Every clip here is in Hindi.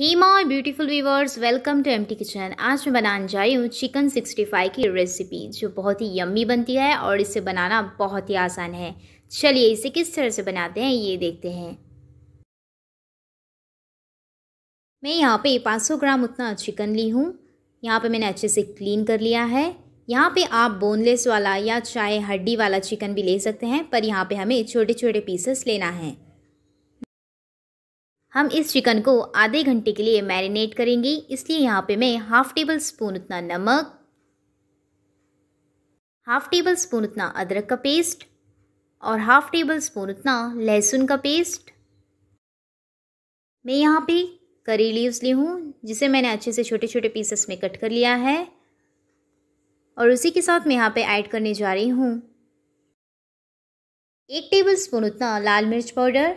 he my beautiful viewers welcome to M T kitchen आज मैं बनाने जा रही हूँ चिकन सिक्सटी फाइव की रेसिपी जो बहुत ही यम्मी बनती है और इसे बनाना बहुत ही आसान है चलिए इसे किस तरह से बनाते हैं ये देखते हैं मैं यहाँ पे 500 ग्राम उतना चिकन ली हूँ यहाँ पे मैंने अच्छे से क्लीन कर लिया है यहाँ पे आप बोनलेस वाला या चाहे हड्डी वाला चिकन भी ले सकते हैं पर यहाँ पे हमें छोटे छोटे पीसेस लेना है हम इस चिकन को आधे घंटे के लिए मैरिनेट करेंगे इसलिए यहाँ पे मैं हाफ़ टेबल स्पून उतना नमक हाफ़ टेबल स्पून उतना अदरक का पेस्ट और हाफ़ टेबल स्पून उतना लहसुन का पेस्ट मैं यहाँ पे करी लीव्स ली हूँ जिसे मैंने अच्छे से छोटे छोटे पीसेस में कट कर लिया है और उसी के साथ मैं यहाँ पे ऐड करने जा रही हूँ एक टेबल स्पून उतना लाल मिर्च पाउडर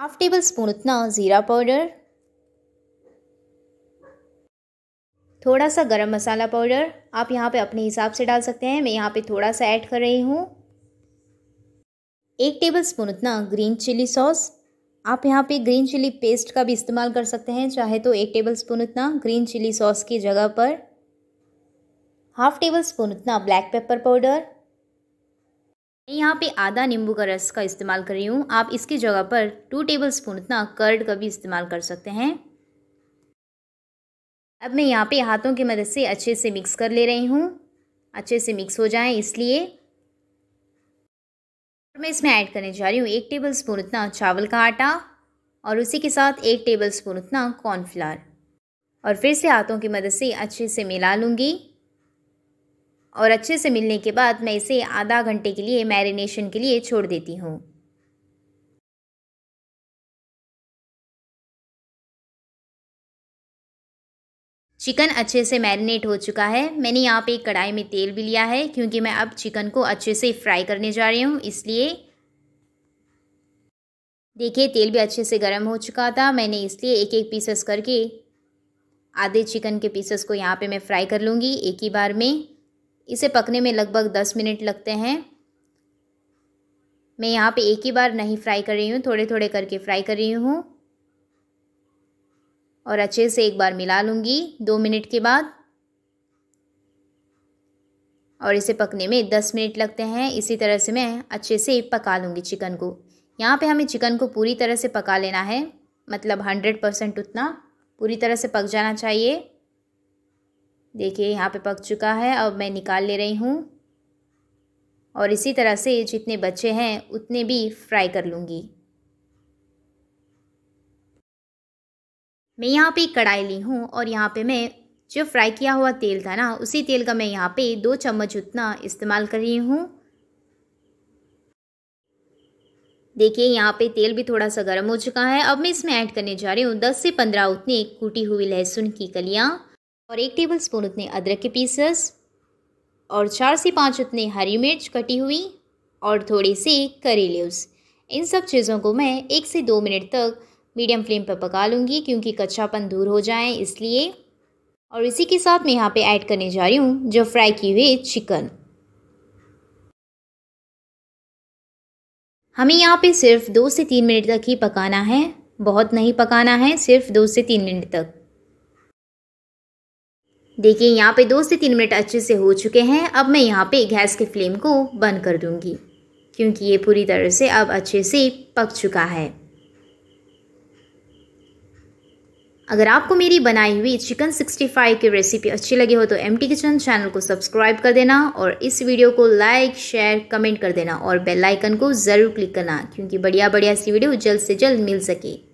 हाफ टेबल स्पून उतना ज़ीरा पाउडर थोड़ा सा गरम मसाला पाउडर आप यहाँ पे अपने हिसाब से डाल सकते हैं मैं यहाँ पे थोड़ा सा ऐड कर रही हूँ एक टेबल स्पून उतना ग्रीन चिली सॉस आप यहाँ पे ग्रीन चिली पेस्ट का भी इस्तेमाल कर सकते हैं चाहे तो एक टेबल स्पून उतना ग्रीन चिली सॉस की जगह पर हाफ टेबल स्पून उतना ब्लैक पेपर पाउडर मैं यहाँ पे आधा नींबू का रस का इस्तेमाल कर रही हूँ आप इसकी जगह पर टू टेबल स्पून इतना कर्ड का भी इस्तेमाल कर सकते हैं अब मैं यहाँ पे हाथों की मदद से अच्छे से मिक्स कर ले रही हूँ अच्छे से मिक्स हो जाए इसलिए और मैं इसमें ऐड करने जा रही हूँ एक टेबल स्पून उतना चावल का आटा और उसी के साथ एक टेबल स्पून उतना कॉर्नफ्लावर और फिर से हाथों की मदद से अच्छे से मिला लूँगी और अच्छे से मिलने के बाद मैं इसे आधा घंटे के लिए मैरिनेशन के लिए छोड़ देती हूँ चिकन अच्छे से मैरिनेट हो चुका है मैंने यहाँ पे एक कढ़ाई में तेल भी लिया है क्योंकि मैं अब चिकन को अच्छे से फ्राई करने जा रही हूँ इसलिए देखिए तेल भी अच्छे से गर्म हो चुका था मैंने इसलिए एक एक पीसेस करके आधे चिकन के पीसेस को यहाँ पे मैं फ्राई कर लूँगी एक ही बार में इसे पकने में लगभग दस मिनट लगते हैं मैं यहाँ पे एक ही बार नहीं फ्राई कर रही हूँ थोड़े थोड़े करके फ्राई कर रही हूँ और अच्छे से एक बार मिला लूँगी दो मिनट के बाद और इसे पकने में दस मिनट लगते हैं इसी तरह से मैं अच्छे से पका लूँगी चिकन को यहाँ पे हमें चिकन को पूरी तरह से पका लेना है मतलब हंड्रेड परसेंट उतना पूरी तरह से पक जाना चाहिए देखिए यहाँ पे पक चुका है अब मैं निकाल ले रही हूँ और इसी तरह से जितने बच्चे हैं उतने भी फ्राई कर लूँगी मैं यहाँ पे कढ़ाई ली हूँ और यहाँ पे मैं जो फ्राई किया हुआ तेल था ना उसी तेल का मैं यहाँ पे दो चम्मच उतना इस्तेमाल कर रही हूँ देखिए यहाँ पे तेल भी थोड़ा सा गर्म हो चुका है अब मैं इसमें ऐड करने जा रही हूँ दस से पंद्रह उतनी कूटी हुई लहसुन की कलियाँ और एक टेबल स्पून उतने अदरक के पीसेस और चार से पाँच उतने हरी मिर्च कटी हुई और थोड़े से करी लिवस इन सब चीज़ों को मैं एक से दो मिनट तक मीडियम फ्लेम पर पका लूँगी क्योंकि कच्चापन दूर हो जाए इसलिए और इसी के साथ मैं यहाँ पे ऐड करने जा रही हूँ जो फ्राई की हुई चिकन हमें यहाँ पे सिर्फ दो से तीन मिनट तक ही पकाना है बहुत नहीं पकाना है सिर्फ दो से तीन मिनट तक देखिए यहाँ पे दो से तीन मिनट अच्छे से हो चुके हैं अब मैं यहाँ पे गैस के फ्लेम को बंद कर दूँगी क्योंकि ये पूरी तरह से अब अच्छे से पक चुका है अगर आपको मेरी बनाई हुई चिकन 65 की रेसिपी अच्छी लगी हो तो एम टी किचन चैनल को सब्सक्राइब कर देना और इस वीडियो को लाइक शेयर कमेंट कर देना और बेल आइकन को ज़रूर क्लिक करना क्योंकि बढ़िया बढ़िया सी वीडियो जल्द से जल्द मिल सके